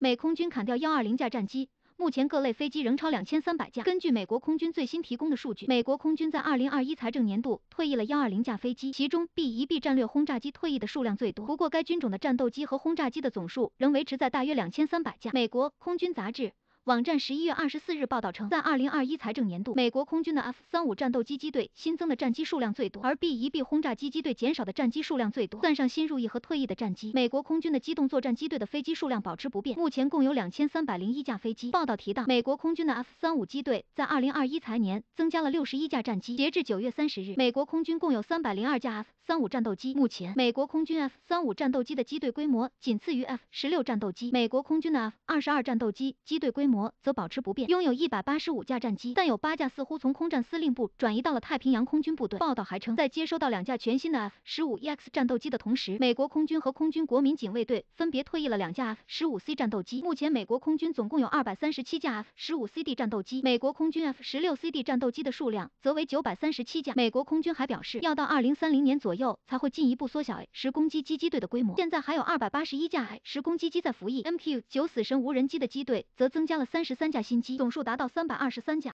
美空军砍掉幺二零架战机，目前各类飞机仍超两千三百架。根据美国空军最新提供的数据，美国空军在二零二一财政年度退役了幺二零架飞机，其中 B 一 B 战略轰炸机退役的数量最多。不过，该军种的战斗机和轰炸机的总数仍维持在大约两千三百架。美国空军杂志。网站十一月二十四日报道称，在二零二一财政年度，美国空军的 F 三五战斗机机队新增的战机数量最多，而 B 一 B 轰炸机机队减少的战机数量最多。算上新入役和退役的战机，美国空军的机动作战机队的飞机数量保持不变，目前共有两千三百零一架飞机。报道提到，美国空军的 F 三五机队在二零二一财年增加了六十一架战机。截至九月三十日，美国空军共有三百零二架 F 三五战斗机。目前，美国空军 F 三五战斗机的机队规模仅次于 F 十六战斗机。美国空军的 F 二十二战斗机机队规模。则保持不变，拥有一百八十五架战机，但有八架似乎从空战司令部转移到了太平洋空军部队。报道还称，在接收到两架全新的 F 十五 EX 战斗机的同时，美国空军和空军国民警卫队分别退役了两架 F 十五 C 战斗机。目前，美国空军总共有二百三十七架 F 十五 CD 战斗机，美国空军 F 十六 CD 战斗机的数量则为九百三十七架。美国空军还表示，要到二零三零年左右才会进一步缩小 A 十攻击机机队的规模。现在还有二百八十一架 A 十攻击机在服役。MQ 九死神无人机的机队则增加了。三十三架新机，总数达到三百二十三架。